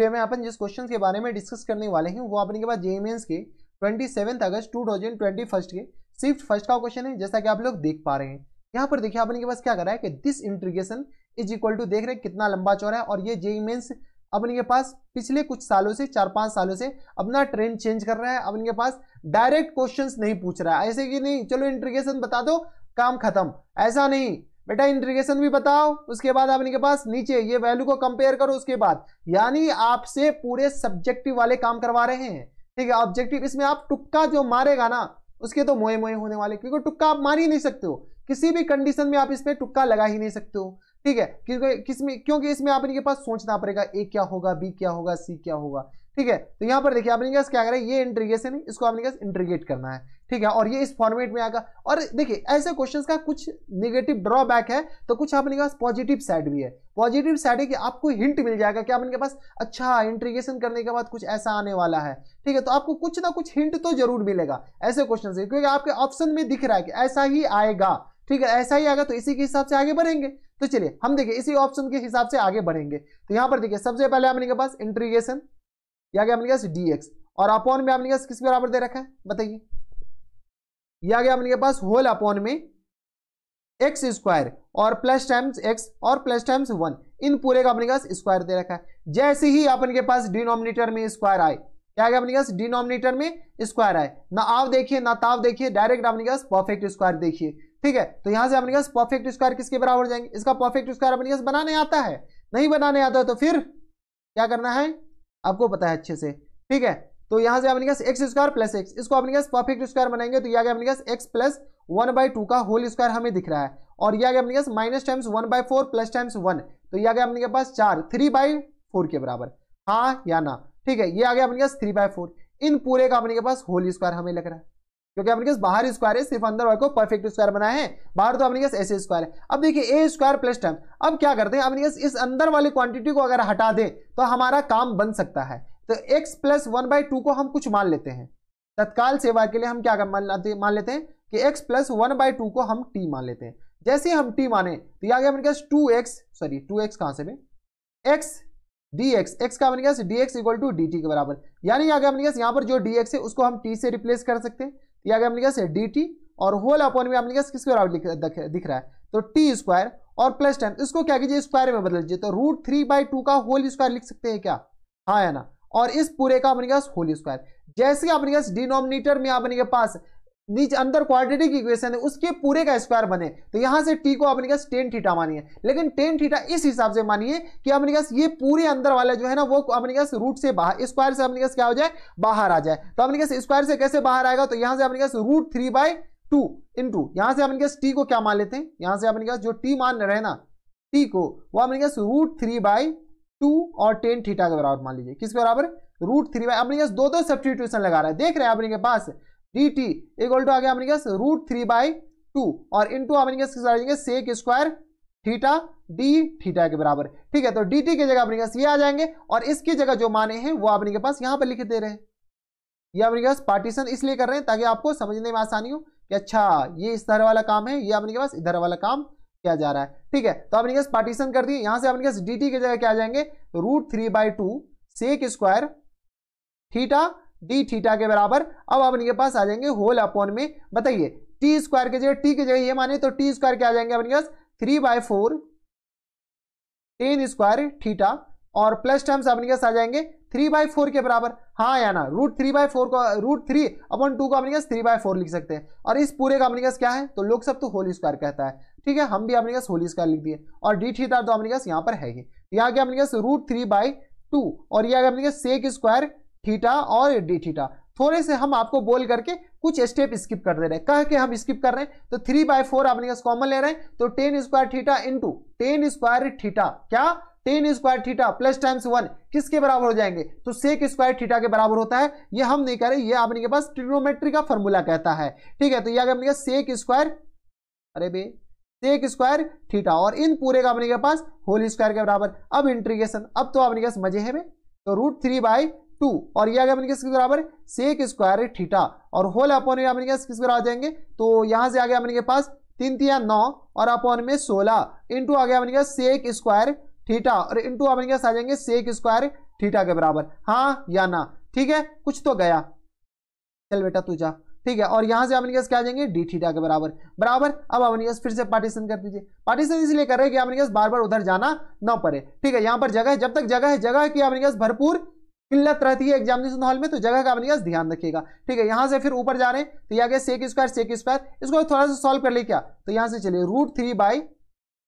वे में अपन जिस क्वेश्चन के बारे में डिस्कस करने वाले हैं वो अपने के पास जेएमएस के twenty seven August two thousand twenty first के सिफ्ट फर्स्ट का क्वेश्चन है जैसा कि आप लोग देख पा रहे हैं यहाँ पर देखिए अपने के पास क्या करा है कि this integration is equal to देख रहे हैं कितना लंबा चौड़ा है और ये जेई मेन्स अपने के पास पिछले कुछ सालों से चार पांच सालों से अपना ट्रेंड चेंज कर रहा है अपने के पास डायरेक्ट क्वेश्चंस नहीं पूछ रहा है ऐसे कि नहीं चलो इंट्रीगेशन बता दो काम खत्म ऐसा नहीं बेटा इंटीग्रेशन भी बताओ उसके बाद आपने के पास नीचे ये वैल्यू को कंपेयर करो उसके बाद यानी आपसे पूरे सब्जेक्टिव वाले काम करवा रहे हैं ठीक है ऑब्जेक्टिव इसमें आप टुक्का जो मारेगा ना उसके तो मोए मोए होने वाले क्योंकि टुक्का आप मार ही नहीं सकते हो किसी भी कंडीशन में आप इसमें टुक्का लगा ही नहीं सकते हो ठीक है क्योंकि किसमें क्योंकि इसमें आपके पास सोचना पड़ेगा ए क्या होगा बी क्या होगा सी क्या होगा ठीक है तो यहाँ पर देखिए आपने क्या क्या ये इंट्रीगेशन है इसको आपने इंट्रीगेट करना है ठीक है और ये इस फॉर्मेट में आएगा और देखिए ऐसे क्वेश्चंस का कुछ नेगेटिव ड्रॉबैक है तो कुछ आपने के पास पॉजिटिव साइड भी है पॉजिटिव साइड है कि आपको हिंट मिल जाएगा कि के पास अच्छा इंट्रीगेशन करने के बाद कुछ ऐसा आने वाला है ठीक है तो आपको कुछ ना कुछ हिंट तो जरूर मिलेगा ऐसे क्वेश्चन से क्योंकि आपके ऑप्शन में दिख रहा है कि ऐसा ही आएगा ठीक है ऐसा ही आएगा तो इसी के हिसाब से आगे बढ़ेंगे तो चलिए हम देखिए इसी ऑप्शन के हिसाब से आगे बढ़ेंगे तो यहां पर देखिए सबसे पहले आपने के पास इंट्रीगेशन यह आ गया अपने डी एक्स और अपॉन में अपने पास किसके बराबर दे रखा है बताइए यह आ गया अपने पास होल अपॉन में एक्स स्क्वायर और प्लस टाइम्स एक्स और प्लस टाइम्स वन इन पूरे का अपने पास स्क्वायर दे रखा है जैसे ही अपन के पास डिनोमिनेटर में स्क्वायर आए क्या आ गया अपने पास डिनोमिनेटर में स्क्वायर आए ना आव देखिए ना ताव देखिए डायरेक्ट अपने पास परफेक्ट स्क्वायर देखिए ठीक है तो यहां से अपने पास परफेक्ट स्क्वायर किसके बराबर जाएंगे इसका परफेक्ट स्क्वायर अपने पास बनाने आता है नहीं बनाने आता है तो फिर क्या करना है आपको पता है अच्छे से ठीक है तो यहां से आपने कहा एक्स स्क्वायर प्लस एक्स इसको आपने कहा परफेक्ट स्क्वायर बनाएंगे तो यह आपने कहा x plus one by two का होल स्क्वायर हमें दिख रहा है और यह आपने कहा minus times one by four plus times one तो यह आपने के पास चार थ्री बाई फोर के बराबर हाँ या ना ठीक है ये आ गया अपने पास थ्री बाय फोर इन पूरे का अपने के पास होल स्क्वायर हमें लग रहा है क्योंकि अपने बाहर स्क्वायर है सिर्फ अंदर वाले को परफेक्ट स्क्वायर बनाया है बाहर तो अपने ऐसे स्क्वायर है अब देखिए ए स्क्वायर प्लस टर्म अब क्या करते हैं अपने इस अंदर वाली क्वांटिटी को अगर हटा दें तो हमारा काम बन सकता है तो x plus one by two को हम कुछ मान लेते हैं तत्काल सेवा के लिए हम क्या मान लेते हैं कि x plus one by two को हम टी मान लेते हैं जैसे हम टी माने तो यह आ गया अपने two x sorry two x कहां से भी एक्स डी एक्स एक्स का अपने d x equal to d t के बराबर यानी आ गया अपने यहां पर जो डी एक्स है उसको हम टी से रिप्लेस कर सकते हैं ये गया अपने डी टी और होल अपॉन में आपने कैसे किसके बराबर दिख रहा है तो टी स्क्वायर और प्लस टेन इसको क्या कीजिए स्क्वायर में बदल दीजिए तो रूट थ्री बाई टू का होल स्क्वायर लिख सकते हैं क्या हाँ है ना और इस पूरे का अपने होल स्क्वायर जैसे अपने डिनोमिनेटर में अपने पास नीचे अंदर क्वाड्रेटिक इक्वेशन है उसके पूरे का स्क्वायर बने तो यहां से टी को आपने कहा टेन थीटा मानिए लेकिन टेन थीटा इस हिसाब से मानिए कि आपने कहा ये पूरे अंदर वाला जो है ना वो आपने कहा रूट से बाहर स्क्वायर से आपने कहा क्या हो जाए बाहर आ जाए तो आपने कहा स्क्वायर से कैसे बाहर आएगा तो यहां से आपने कहा root three by two into यहां से आपने कहा टी को क्या मान लेते हैं यहां से आपने कहा जो टी मान रहे ना टी को वो आपने कहा रूट थ्री बाय टू और टेन थीटा के बराबर मान लीजिए किसके बराबर रूट थ्री बाई अपने दो दो सब्सटीट्यूशन लगा रहा है देख रहे हैं अपने के पास डी टी इक्वल टू आगे गया हमारे रूट थ्री बाई टू और इन टू हमारे पास sec square theta d theta के बराबर ठीक है तो डी टी की जगह अपने पास ये आ जाएंगे और इसकी जगह जो माने हैं वो अपने के पास यहाँ पर लिख दे रहे हैं ये अपने के पास पार्टीशन इसलिए कर रहे हैं ताकि आपको समझने में आसानी हो कि अच्छा ये इस तरह वाला काम है ये अपने के पास इधर वाला काम किया जा रहा है ठीक है तो अपने पार्टीशन कर दिए यहां से अपने के डी टी की जगह क्या आ जाएंगे root three by two sec square theta d theta के बराबर अब आप के पास आ जाएंगे होल अपॉन में बताइए टी स्क्वायर की जगह टी की जगह ये माने तो टी स्क्वायर के आ जाएंगे अपने पास three by four tan square theta और प्लस टर्म्स अपने पास आ जाएंगे थ्री बाय फोर के बराबर हाँ या ना रूट थ्री बाय फोर को रूट थ्री अपन टू को अपने पास थ्री बाय फोर लिख सकते हैं और इस पूरे का अपने पास क्या है तो लोग सब तो होल स्क्वायर कहता है ठीक है हम भी अपने पास होल स्क्वायर लिख दिए और डी थीटा तो अपने पास यहाँ पर है ही तो यहाँ के अपने पास रूट थ्री बाय टू और ये अपने पास सेक स्क्वायर थीटा और डी थीटा थोड़े से हम आपको बोल करके कुछ स्टेप स्किप कर दे रहे हैं कह के हम स्किप कर रहे हैं तो थ्री बाय फोर आपने कॉमन ले रहे हैं तो tan square theta into tan square theta क्या tan square theta plus times one किसके बराबर हो जाएंगे तो सेक स्क्वायर थीटा के बराबर होता है ये हम नहीं कह रहे ये आपने के पास ट्रिग्नोमेट्री का फॉर्मूला कहता है ठीक है तो ये आपने सेक स्क्वायर अरे बे सेक स्क्वायर थीटा और इन पूरे का अपने के पास होल स्क्वायर के बराबर अब इंट्रीगेशन अब तो आपने के मजे है बे तो रूट थ्री बाई टू और ये आ गया अपने किसके बराबर सेक स्क्वायर थीटा और होल अपॉन में अपने पास किसके बराबर आ जाएंगे तो यहाँ से आ गया अपने पास तीन तिया नौ और अपॉन में सोलह इंटू आ गया अपने सेक स्क्वायर थीटा और इंटू अपने पास आ जाएंगे सेक स्क्वायर थीटा के बराबर हाँ या ना ठीक है कुछ तो गया चल बेटा तू जा ठीक है और यहां से अपने क्या जाएंगे डी थीटा के बराबर बराबर अब अपने गैस फिर से पार्टीशन कर दीजिए पार्टीशन इसलिए कर रहे हैं कि अपने गैस बार बार उधर जाना ना पड़े ठीक है यहां पर जगह है जब तक जगह है जगह की अपने गैस भरपूर किल्लत रहती है एग्जामिनेशन हॉल में तो जगह का बनेगा ध्यान रखिएगा ठीक है यहाँ से फिर ऊपर जा रहे हैं तो यह आ सेक स्क्वायर सेक स्क्वायर इसको थोड़ा सा सॉल्व कर ले क्या तो यहाँ से चलिए रूट थ्री बाई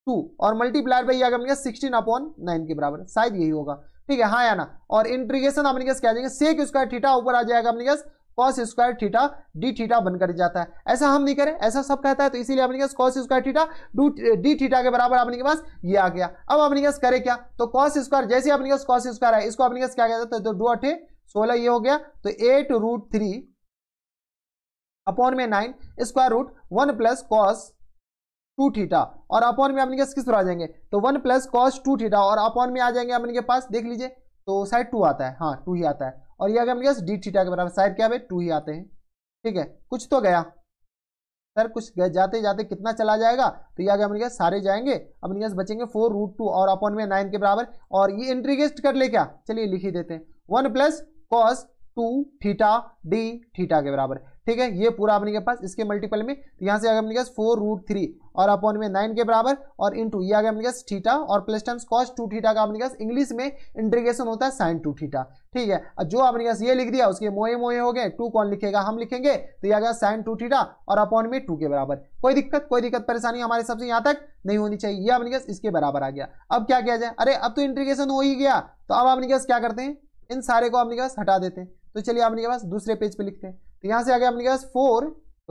टू और मल्टीप्लायर बाई यह बनेगा सिक्सटीन अपॉन नाइन के बराबर शायद यही होगा ठीक है हाँ या ना और इंट्रीगेशन अपने क्या जाएंगे सेक स्क्वायर थीटा ऊपर आ जाएगा अपने cos square theta d theta बनकर जाता है ऐसा हम नहीं करें ऐसा सब कहता है तो इसीलिए अपने पास cos square theta do d theta के बराबर अपने के पास ये आ गया अब अपने पास करें क्या तो कॉस स्क्वायर जैसे अपने पास कॉस स्क्वायर है इसको अपने पास क्या कहता है तो डू तो अठे सोलह ये हो गया तो एट रूट थ्री अपॉन में nine square root one plus cos two theta और अपॉन में अपने पास किस पर आ जाएंगे तो one plus cos two theta और अपॉन में आ जाएंगे अपने के पास देख लीजिए तो साइड टू आता है हाँ टू ही आता है और ये अगर गया गैस डी थीटा के बराबर शायद क्या भाई टू ही आते हैं ठीक है कुछ तो गया सर कुछ जाते जाते कितना चला जाएगा तो ये आगे गया गैस सारे जाएंगे अपने गैस बचेंगे फोर रूट टू और अपॉन में नाइन के बराबर और ये एंट्री गेस्ट कर ले क्या चलिए लिख ही देते हैं one plus cos two theta d theta के बराबर ठीक है ये पूरा अपने के पास इसके मल्टीपल में तो यहाँ से आगे अपने फोर रूट थ्री और अपॉन में नाइन के बराबर और इन टू ये आगे अपने पास थीटा और plus times cos two theta का अपने पास इंग्लिश में इंटीग्रेशन होता है साइन टू थीटा ठीक है जो अपने पास ये लिख दिया उसके मोए मोए हो गए टू कौन लिखेगा हम लिखेंगे तो ये आ गया साइन टू थीटा और अपॉन में टू के बराबर कोई दिक्कत कोई दिक्कत परेशानी हमारे सबसे यहाँ तक नहीं होनी चाहिए यह अपने पास इसके बराबर आ गया अब क्या किया जाए अरे अब तो इंट्रीगेशन हो ही गया तो अब अपने पास क्या करते हैं इन सारे को अपने पास हटा देते हैं तो चलिए अपने पास दूसरे पेज पे लिखते हैं तो यहां से आ गया अपने पास फोर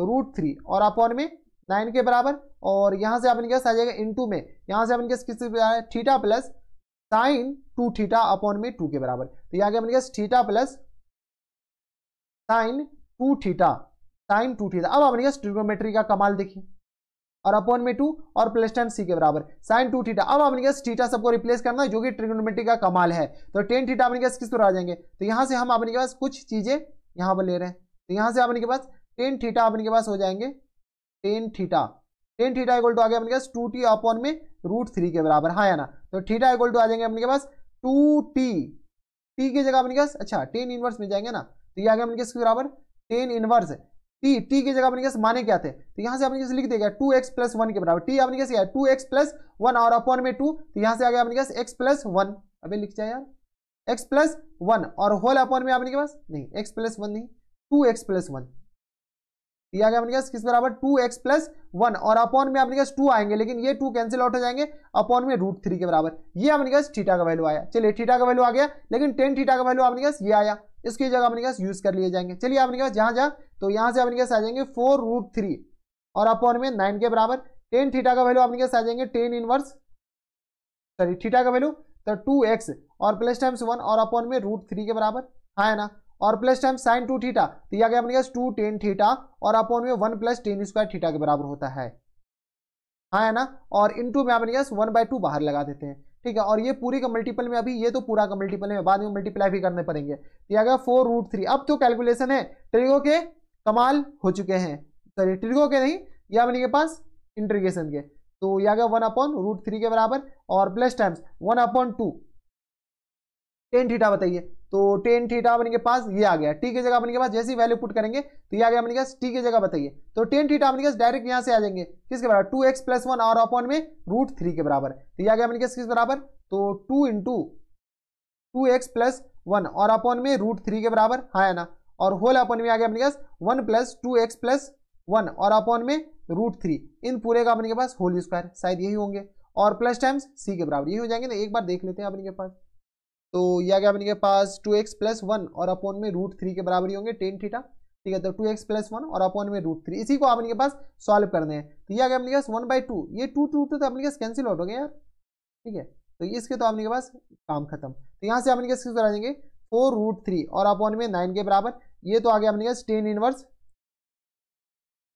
रूट थ्री और अपॉन में नाइन के बराबर और यहां से अपने पास आ जाएगा इंटू में यहां से अपने पास किस theta plus sine two theta upon में टू के बराबर तो यहाँ अपने पास theta plus sine two theta sine two theta अब अपने पास ट्रिग्नोमेट्री का कमाल देखिए और अपॉन में टू और प्लस टेन सी के बराबर साइन टू थीटा अब अपने पास थीटा सबको रिप्लेस करना है जो कि ट्रिग्नोमेट्री का कमाल है तो टेन थीटा अपने पास किस पर आ जाएंगे तो यहां से हम अपने पास कुछ चीजें यहां पर ले रहे हैं तो यहां से आपने के पास टेन थीटा अपने के पास हो जाएंगे tan theta tan theta equal to आ गया अपने पास टू टी अपॉन में रूट थ्री के बराबर हाँ या ना तो थीटा इक्वल टू आ जाएंगे अपने के पास टू टी टी की जगह अपने के पास अच्छा टेन इनवर्स में जाएंगे ना तो ये आ गया अपने बराबर टेन इनवर्स टी टी की जगह अपने पास माने क्या थे तो यहाँ से अपने लिख देगा टू एक्स प्लस वन के बराबर टी आपने कैसे टू एक्स प्लस वन और अपॉन में टू तो यहाँ से आ गया अपने पास एक्स प्लस वन अभी लिख जाए यार एक्स प्लस वन और होल अपॉन में आपने के पास नहीं एक्स प्लस वन नहीं टू एक्स प्लस वन ये आ गया किस बराबर टू एक्स प्लस वन और अपॉन में आपने टू आएंगे लेकिन ये टू कैंसिल आउट हो जाएंगे अपॉन में रूट थ्री के बराबर ये आपने गैस थीटा का वैल्यू आया चलिए थीटा का वैल्यू आ गया लेकिन टेन थीटा का वैल्यू आपने गैस ये आया इसकी जगह आपने गैस यूज कर लिए जाएंगे चलिए आपने कहा जहां जहाँ तो यहां से आपने गैस आ जाएंगे फोर रूट थ्री और अपॉन में नाइन के बराबर टेन थीटा का वैल्यू आपने गैस आ जाएंगे टेन इनवर्स सॉरी थीटा का वैल्यू तो टू एक्स और प्लस टाइम्स वन और अपॉन में रूट थ्री के बराबर हाँ ना और plus time sine two theta तो यह क्या बन गया टू टेन थीटा और अपॉन में one plus tan square theta के बराबर होता है हाँ है ना और इनटू में आप बन गया वन बाय टू बाहर लगा देते हैं ठीक है और ये पूरी का मल्टीपल में अभी ये तो पूरा का मल्टीपल में बाद में मल्टीप्लाई भी करने पड़ेंगे तो यह फोर रूट थ्री अब तो कैलकुलेशन है ट्रिगो के कमाल हो चुके हैं सॉरी ट्रिगो के नहीं या बनी के पास इंट्रीगेशन के तो यह वन अपॉन रूट थ्री के बराबर और plus times one upon two tan theta बताइए तो टेन थीटा अपने के पास ये आ गया टी के जगह अपने के पास जैसी वैल्यू पुट करेंगे तो ये आ गया अपने पास टी के जगह बताइए तो टेन थीटा अपने पास डायरेक्ट यहाँ से आ जाएंगे किसके बराबर टू एक्स प्लस वन और अपॉन में रूट थ्री के बराबर तो ये आ गया अपने पास किस बराबर तो two into two x plus one और अपन में रूट थ्री के बराबर हाँ है ना और होल अपन में आ गया अपने पास one plus two x plus one और अपन में रूट थ्री इन पूरे का अपने के पास होल स्क्वायर शायद यही होंगे और प्लस टाइम्स सी के बराबर यही हो जाएंगे ना एक बार देख लेते हैं अपने के पास तो यह आ गया अपने पास टू एक्स प्लस वन और अपॉन में रूट थ्री के बराबर ही होंगे टेन थीटा ठीक है तो टू एक्स प्लस वन और अपॉन में रूट थ्री इसी को आपके पास सॉल्व करने हैं तो यह आ गया अपने पास वन बाई टू ये टू टू टू तो अपने पास कैंसिल आउट हो गया यार ठीक है तो इसके तो आपके पास काम खत्म तो यहाँ से आपने क्या के करा देंगे फोर रूट थ्री और अपॉन में नाइन के बराबर ये तो आ गया अपने पास टेन इनवर्स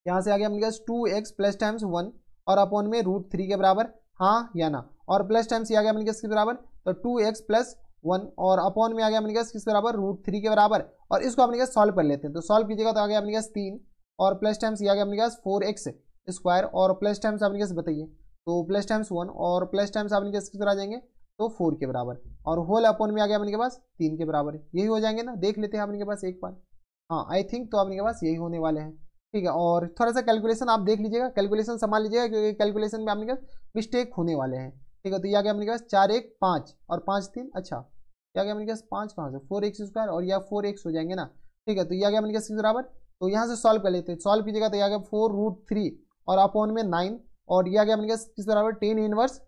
यहाँ से आ गया अपने पास two x plus times one और अपॉन में रूट थ्री के बराबर हाँ या ना और प्लस टाइम्स ये आ गया अपने पास के बराबर तो टू एक्स प्लस वन और अपॉन में आ गया अपने किसके किस बराबर रूट थ्री के बराबर और इसको अपने क्या सॉल्व कर लेते हैं तो सॉल्व कीजिएगा तो आ गया अपने क्या तीन और प्लस टाइम्स ये आ गया अपने क्या फोर एक्स स्क्वायर और प्लस टाइम्स आपने गैस बताइए तो प्लस टाइम्स वन और प्लस टाइम्स आपने गैस किस तरह आ जाएंगे तो फोर के बराबर और होल अपॉन में आ गया अपने के पास तीन के बराबर यही हो जाएंगे ना देख लेते हैं अपने के पास एक बार हाँ आई थिंक तो अपने के पास यही होने वाले हैं ठीक है और थोड़ा सा कैलकुलेशन आप देख लीजिएगा कैलकुलेशन संभाल लीजिएगा क्योंकि कैलकुलेशन में आपने कहा मिस्टेक होने वाले हैं ठीक है तो ये आ गया अपने के पास चार एक पाँच और पाँच तीन अच्छा क्या क्या मेरे पास पाँच कहाँ से फोर एक्स स्क्वायर और यह फोर एक्स हो जाएंगे ना ठीक है तो यह गया मेरे पास बराबर तो यहाँ से सॉल्व कर लेते हैं सॉल्व कीजिएगा तो यह गया फोर रूट थ्री और अपॉन में नाइन और यह क्या मेरे पास किस बराबर tan inverse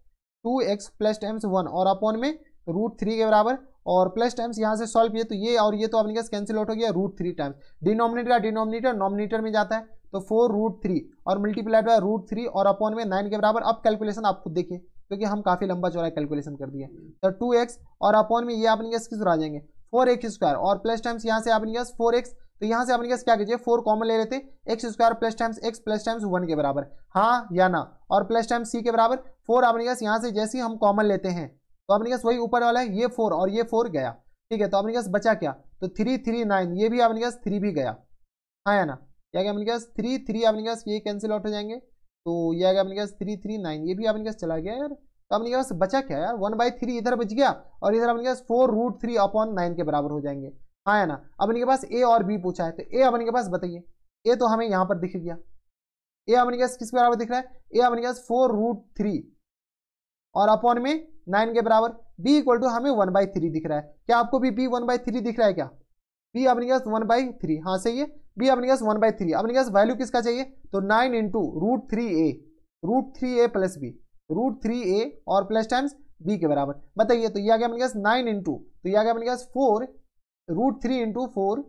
two x plus times one और अपॉन में रूट थ्री के बराबर और प्लस टाइम्स यहाँ से सॉल्व किए तो ये और ये तो आपने क्या कैंसिल आउट हो गया रूट थ्री टाइम्स डिनोमिनेटर का डिनोमिनेटर नॉमिनेटर में जाता है तो फोर रूट थ्री और मल्टीप्लाइड बाय रूट थ्री और अपॉन में नाइन के बराबर अब कैलकुलेशन आप खुद देखिए क्योंकि हम काफ़ी लंबा चौड़ा कैलकुलेशन कर दिया हम्म। तो टू एक्स और अपॉन में ये आप गैस किस आ जाएंगे फोर एक्स स्क्वायर और प्लस टाइम्स यहाँ से आप गैस फोर एक्स तो यहाँ से आप गैस क्या कीजिए फोर कॉमन ले लेते x square plus times x plus times one के बराबर हाँ या ना और प्लस टाइम्स सी के बराबर फोर आप गैस यहाँ से जैसे ही हम कॉमन लेते हैं तो आप गैस वही ऊपर वाला है ये फोर और ये फोर गया ठीक है तो आप गैस बचा क्या तो थ्री थ्री नाइन ये भी आप गैस थ्री भी गया हाँ या ना क्या क्या आप गैस थ्री थ्री आप गैस ये कैंसिल आउट हो जाएंगे तो ये आ गया अपने पास थ्री थ्री नाइन ये भी अपने पास चला गया यार तो अपने पास बचा क्या यार वन बाई थ्री इधर बच गया और इधर अपने पास four root three upon nine के बराबर हो जाएंगे हाँ है ना अपने के पास ए और बी पूछा है तो ए अपने के पास बताइए ए तो हमें यहाँ पर दिख गया ए अपने पास किसके बराबर दिख रहा है ए अपने पास फोर रूट थ्री और अपॉन में नाइन के बराबर बी इक्वल टू हमें वन बाई थ्री दिख रहा है क्या आपको भी बी वन बाई थ्री दिख रहा है क्या बी अपने पास वन बाई थ्री हाँ सही है बी अपने पास वन बाय थ्री अपने पास वैल्यू किसका चाहिए तो nine into root three a root three a plus b root three a और प्लस टाइम्स बी के बराबर बताइए तो ये आ गया अपने पास नाइन इंटू तो ये आ गया अपने पास four root three into four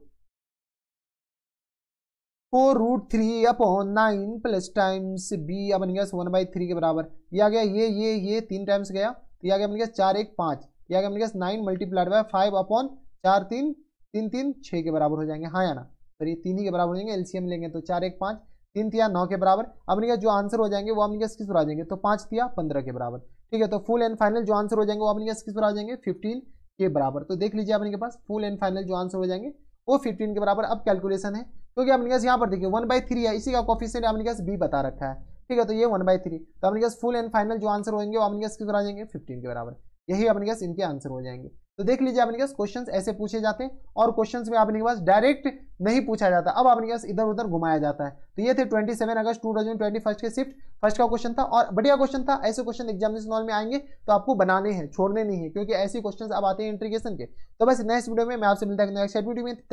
four root three upon nine plus times b अपने पास वन बाई थ्री के बराबर ये आ गया ये ये ये तीन टाइम्स गया तो ये आ गया अपने पास चार एक पाँच ये आ गया अपने पास nine multiplied by five upon चार तीन तीन तीन छः के बराबर हो जाएंगे हाँ या ना तो ये तीन ही के बराबर हो जाएंगे एलसीएम लेंगे तो चार एक पाँच तीन तिया नौ के बराबर अब इनके जो आंसर हो जाएंगे वो अपने किस पर आ जाएंगे तो पाँच तिया पंद्रह के बराबर ठीक है तो फुल एंड फाइनल जो आंसर हो जाएंगे वो हम किस पर आ जाएंगे फिफ्टीन के बराबर तो देख लीजिए अपने के पास फुल एंड फाइनल जो आंसर हो जाएंगे वो फिफ्टीन के बराबर अब कैलकुलेशन है क्योंकि अपने यहाँ पर देखिए वन बाई थ्री है इसी का कॉफिशियंट अपने पास बी बता रखा है ठीक है तो ये वन बाई थ्री तो अपने पास फुल एंड फाइनल जो आंसर होंगे वो अपने किस पर आ जाएंगे फिफ्टीन के बराबर यही अपने पास इनके आंसर हो जाएंगे तो देख लीजिए आपने पास क्वेश्चन ऐसे पूछे जाते हैं और क्वेश्चन में आपने के पास डायरेक्ट नहीं पूछा जाता अब आपने पास इधर उधर घुमाया जाता है तो ये थे 27 अगस्त 2021 के शिफ्ट फर्स्ट का क्वेश्चन था और बढ़िया क्वेश्चन था ऐसे क्वेश्चन एग्जामिनेशन हॉल में आएंगे तो आपको बनाने हैं छोड़ने नहीं है क्योंकि ऐसे क्वेश्चन अब आते हैं इंट्रीगेशन के तो बस नेक्स्ट वीडियो में मैं आपसे मिलता है नेक्स्ट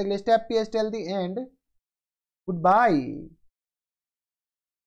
में step P S tell the end good by